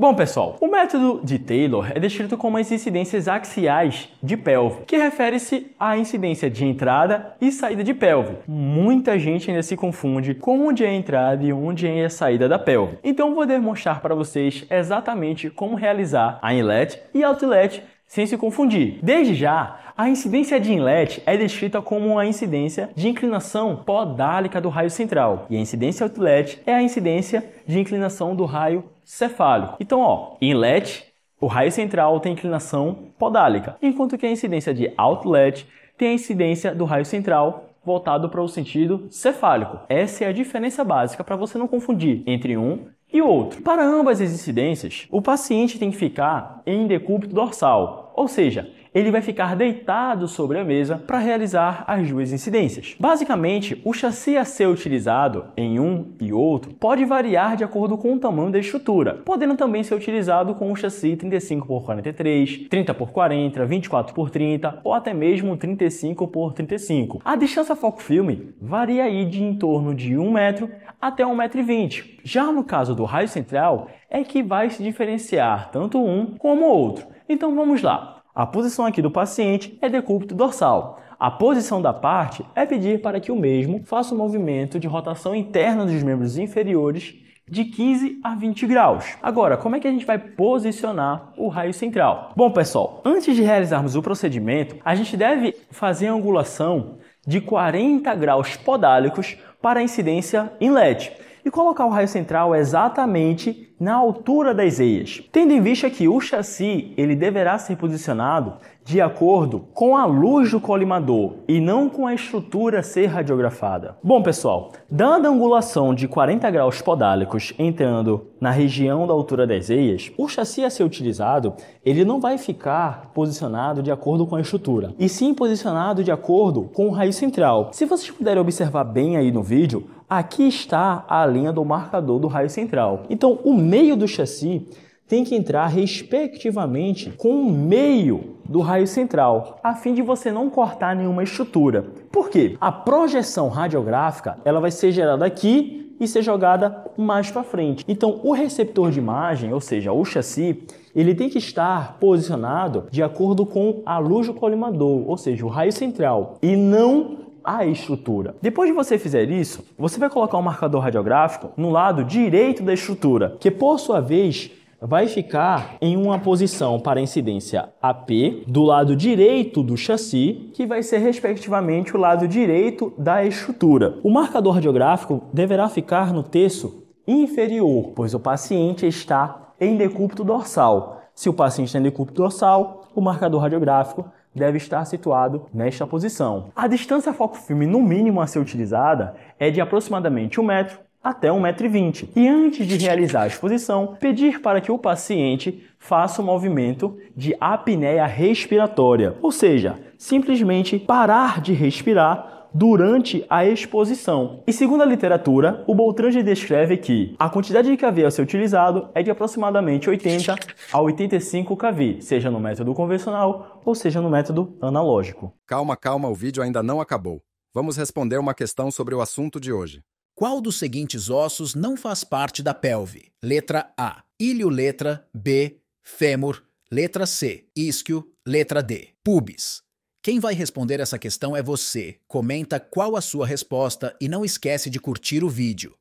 Bom, pessoal, o método de Taylor é descrito como as incidências axiais de pelve, que refere-se à incidência de entrada e saída de pelve. Muita gente ainda se confunde com onde é a entrada e onde é a saída da pelve. Então, vou demonstrar para vocês exatamente como realizar a inlet e outlet sem se confundir. Desde já, a incidência de inlet é descrita como a incidência de inclinação podálica do raio central e a incidência outlet é a incidência de inclinação do raio cefálico. Então, ó, inlet, o raio central tem inclinação podálica, enquanto que a incidência de outlet tem a incidência do raio central voltado para o sentido cefálico. Essa é a diferença básica para você não confundir entre um e outro. Para ambas as incidências, o paciente tem que ficar em decúbito dorsal, ou seja, ele vai ficar deitado sobre a mesa para realizar as duas incidências. Basicamente, o chassi a ser utilizado em um e outro pode variar de acordo com o tamanho da estrutura, podendo também ser utilizado com o chassi 35x43, 30x40, 24x30 ou até mesmo 35x35. A distância foco-filme varia aí de em torno de 1 metro até 1,20m. Já no caso do raio central, é que vai se diferenciar tanto um como o outro. Então vamos lá. A posição aqui do paciente é decúbito dorsal. A posição da parte é pedir para que o mesmo faça um movimento de rotação interna dos membros inferiores de 15 a 20 graus. Agora, como é que a gente vai posicionar o raio central? Bom, pessoal, antes de realizarmos o procedimento, a gente deve fazer a angulação de 40 graus podálicos para a incidência inlet e colocar o raio central exatamente na altura das eias, tendo em vista que o chassi ele deverá ser posicionado de acordo com a luz do colimador e não com a estrutura ser radiografada. Bom pessoal, dada a angulação de 40 graus podálicos entrando na região da altura das eias, o chassi a ser utilizado ele não vai ficar posicionado de acordo com a estrutura, e sim posicionado de acordo com o raiz central. Se vocês puderem observar bem aí no vídeo, aqui está a linha do marcador do raio central. Então o meio do chassi tem que entrar respectivamente com o meio do raio central, a fim de você não cortar nenhuma estrutura. Por quê? A projeção radiográfica, ela vai ser gerada aqui e ser jogada mais para frente. Então, o receptor de imagem, ou seja, o chassi, ele tem que estar posicionado de acordo com a luz do colimador, ou seja, o raio central, e não à estrutura. Depois de você fizer isso, você vai colocar um marcador radiográfico no lado direito da estrutura, que por sua vez vai ficar em uma posição para incidência AP do lado direito do chassi, que vai ser respectivamente o lado direito da estrutura. O marcador radiográfico deverá ficar no terço inferior, pois o paciente está em decúbito dorsal. Se o paciente está em decúbito dorsal, o marcador radiográfico deve estar situado nesta posição. A distância foco-filme no mínimo a ser utilizada é de aproximadamente 1 metro até 1,20m. E antes de realizar a exposição, pedir para que o paciente faça o um movimento de apneia respiratória, ou seja, simplesmente parar de respirar durante a exposição. E segundo a literatura, o Boltrange descreve que a quantidade de kV a ser utilizado é de aproximadamente 80 a 85 kV, seja no método convencional ou seja no método analógico. Calma, calma, o vídeo ainda não acabou. Vamos responder uma questão sobre o assunto de hoje. Qual dos seguintes ossos não faz parte da pelve? Letra A, Letra B, fêmur, letra C, isquio, letra D, pubis. Quem vai responder essa questão é você. Comenta qual a sua resposta e não esquece de curtir o vídeo.